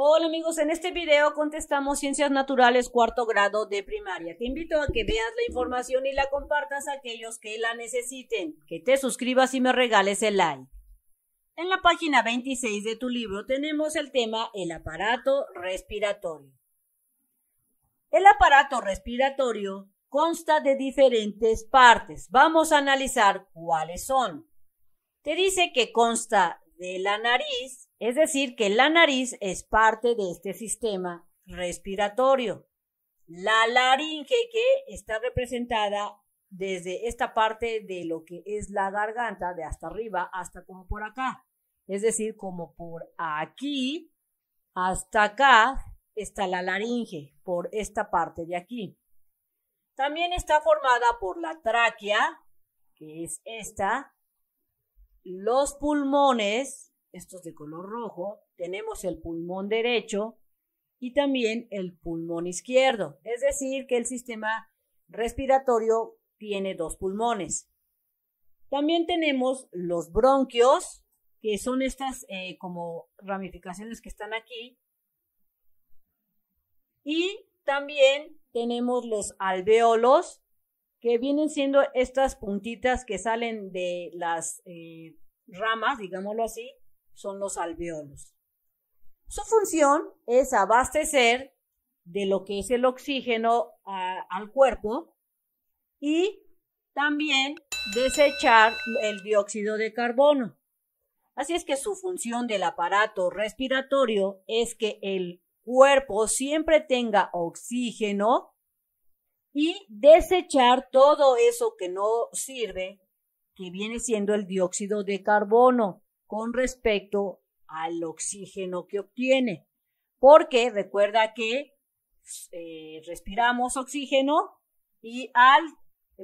Hola amigos, en este video contestamos ciencias naturales cuarto grado de primaria. Te invito a que veas la información y la compartas a aquellos que la necesiten, que te suscribas y me regales el like. En la página 26 de tu libro tenemos el tema el aparato respiratorio. El aparato respiratorio consta de diferentes partes. Vamos a analizar cuáles son. Te dice que consta de la nariz, es decir, que la nariz es parte de este sistema respiratorio. La laringe que está representada desde esta parte de lo que es la garganta, de hasta arriba hasta como por acá. Es decir, como por aquí hasta acá está la laringe, por esta parte de aquí. También está formada por la tráquea, que es esta, los pulmones, estos de color rojo, tenemos el pulmón derecho y también el pulmón izquierdo. Es decir, que el sistema respiratorio tiene dos pulmones. También tenemos los bronquios, que son estas eh, como ramificaciones que están aquí. Y también tenemos los alveolos, que vienen siendo estas puntitas que salen de las eh, ramas, digámoslo así, son los alveolos. Su función es abastecer de lo que es el oxígeno al cuerpo y también desechar el dióxido de carbono. Así es que su función del aparato respiratorio es que el cuerpo siempre tenga oxígeno y desechar todo eso que no sirve, que viene siendo el dióxido de carbono con respecto al oxígeno que obtiene. Porque recuerda que eh, respiramos oxígeno y al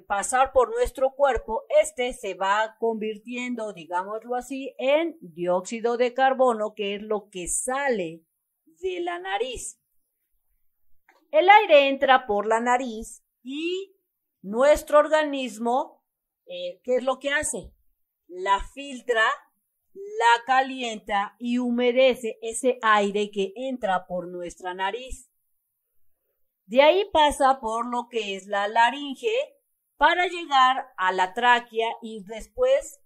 pasar por nuestro cuerpo, este se va convirtiendo, digámoslo así, en dióxido de carbono, que es lo que sale de la nariz. El aire entra por la nariz y nuestro organismo, eh, ¿qué es lo que hace? La filtra, la calienta y humedece ese aire que entra por nuestra nariz. De ahí pasa por lo que es la laringe para llegar a la tráquea y después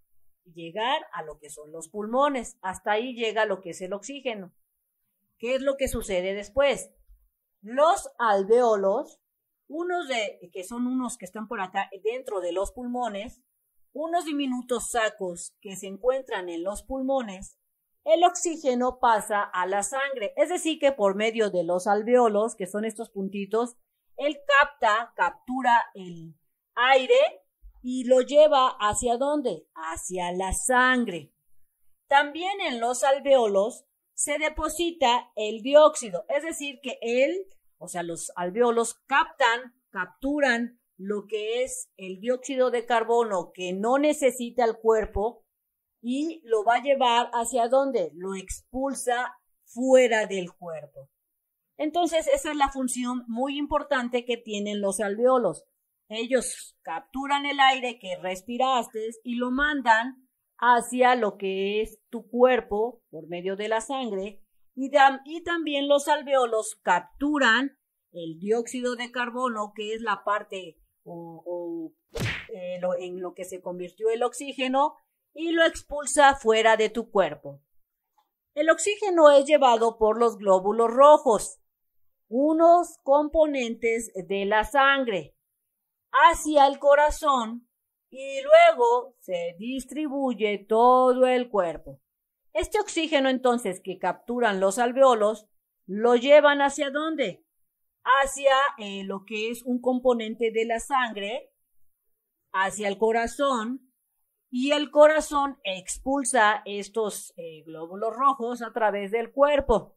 llegar a lo que son los pulmones. Hasta ahí llega lo que es el oxígeno. ¿Qué es lo que sucede después? Los alveolos unos de, que son unos que están por acá dentro de los pulmones, unos diminutos sacos que se encuentran en los pulmones, el oxígeno pasa a la sangre, es decir, que por medio de los alveolos, que son estos puntitos, él capta, captura el aire y lo lleva hacia dónde? Hacia la sangre. También en los alveolos se deposita el dióxido, es decir, que él o sea, los alveolos captan, capturan lo que es el dióxido de carbono que no necesita el cuerpo y lo va a llevar hacia dónde? Lo expulsa fuera del cuerpo. Entonces, esa es la función muy importante que tienen los alveolos. Ellos capturan el aire que respiraste y lo mandan hacia lo que es tu cuerpo por medio de la sangre y, también los alveolos capturan el dióxido de carbono, que es la parte eh, en lo que se convirtió el oxígeno, y lo expulsa fuera de tu cuerpo. El oxígeno es llevado por los glóbulos rojos, unos componentes de la sangre, hacia el corazón y luego se distribuye todo el cuerpo. Este oxígeno entonces que capturan los alveolos, lo llevan hacia dónde? Hacia eh, lo que es un componente de la sangre, hacia el corazón, y el corazón expulsa estos eh, glóbulos rojos a través del cuerpo,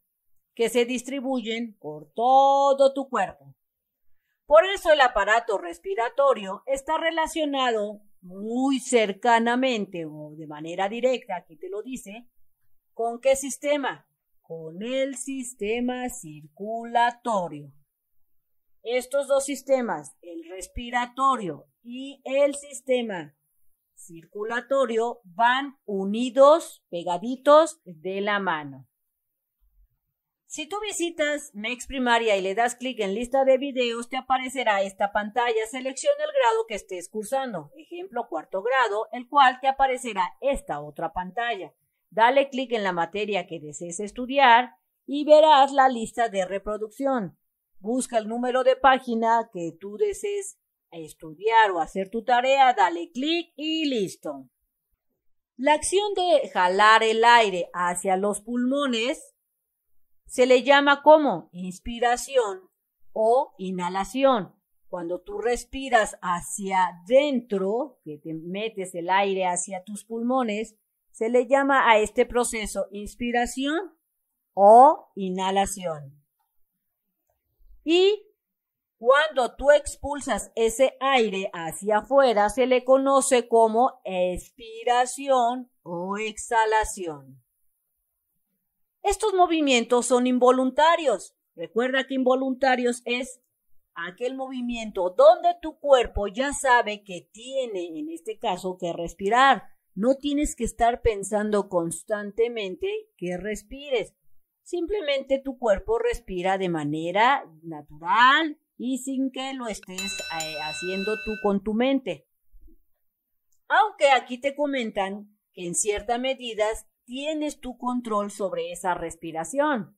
que se distribuyen por todo tu cuerpo. Por eso el aparato respiratorio está relacionado muy cercanamente o de manera directa, aquí te lo dice, ¿Con qué sistema? Con el sistema circulatorio. Estos dos sistemas, el respiratorio y el sistema circulatorio, van unidos, pegaditos de la mano. Si tú visitas MEX Primaria y le das clic en lista de videos, te aparecerá esta pantalla. Selecciona el grado que estés cursando, ejemplo cuarto grado, el cual te aparecerá esta otra pantalla. Dale clic en la materia que desees estudiar y verás la lista de reproducción. Busca el número de página que tú desees estudiar o hacer tu tarea, dale clic y listo. La acción de jalar el aire hacia los pulmones se le llama como inspiración o inhalación. Cuando tú respiras hacia adentro, que te metes el aire hacia tus pulmones, se le llama a este proceso inspiración o inhalación. Y cuando tú expulsas ese aire hacia afuera, se le conoce como expiración o exhalación. Estos movimientos son involuntarios. Recuerda que involuntarios es aquel movimiento donde tu cuerpo ya sabe que tiene, en este caso, que respirar, no tienes que estar pensando constantemente que respires. Simplemente tu cuerpo respira de manera natural y sin que lo estés eh, haciendo tú con tu mente. Aunque aquí te comentan que en cierta medida tienes tu control sobre esa respiración.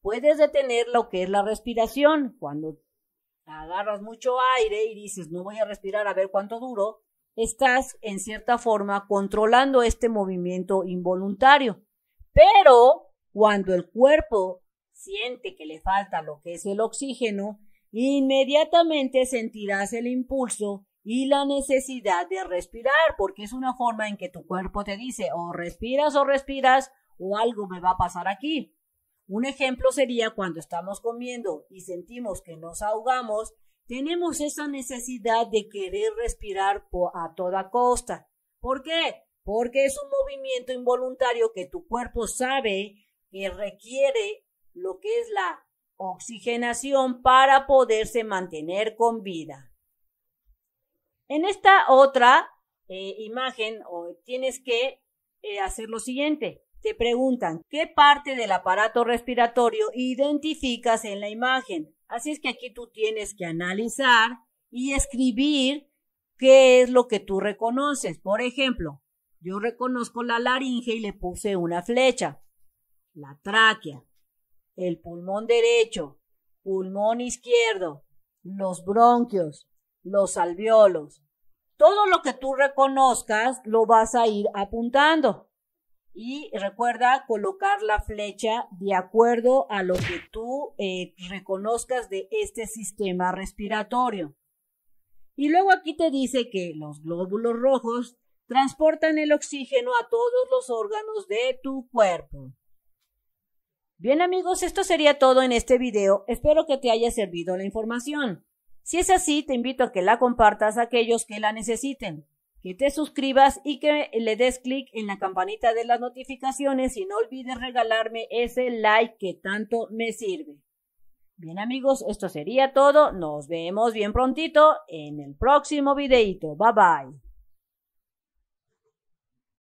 Puedes detener lo que es la respiración cuando agarras mucho aire y dices no voy a respirar a ver cuánto duro estás en cierta forma controlando este movimiento involuntario. Pero cuando el cuerpo siente que le falta lo que es el oxígeno, inmediatamente sentirás el impulso y la necesidad de respirar, porque es una forma en que tu cuerpo te dice o respiras o respiras o algo me va a pasar aquí. Un ejemplo sería cuando estamos comiendo y sentimos que nos ahogamos, tenemos esa necesidad de querer respirar a toda costa. ¿Por qué? Porque es un movimiento involuntario que tu cuerpo sabe que requiere lo que es la oxigenación para poderse mantener con vida. En esta otra eh, imagen tienes que eh, hacer lo siguiente. Te preguntan, ¿qué parte del aparato respiratorio identificas en la imagen? Así es que aquí tú tienes que analizar y escribir qué es lo que tú reconoces. Por ejemplo, yo reconozco la laringe y le puse una flecha. La tráquea, el pulmón derecho, pulmón izquierdo, los bronquios, los alveolos. Todo lo que tú reconozcas lo vas a ir apuntando. Y recuerda colocar la flecha de acuerdo a lo que tú eh, reconozcas de este sistema respiratorio. Y luego aquí te dice que los glóbulos rojos transportan el oxígeno a todos los órganos de tu cuerpo. Bien amigos, esto sería todo en este video. Espero que te haya servido la información. Si es así, te invito a que la compartas a aquellos que la necesiten que te suscribas y que le des clic en la campanita de las notificaciones y no olvides regalarme ese like que tanto me sirve. Bien amigos, esto sería todo. Nos vemos bien prontito en el próximo videito. Bye bye.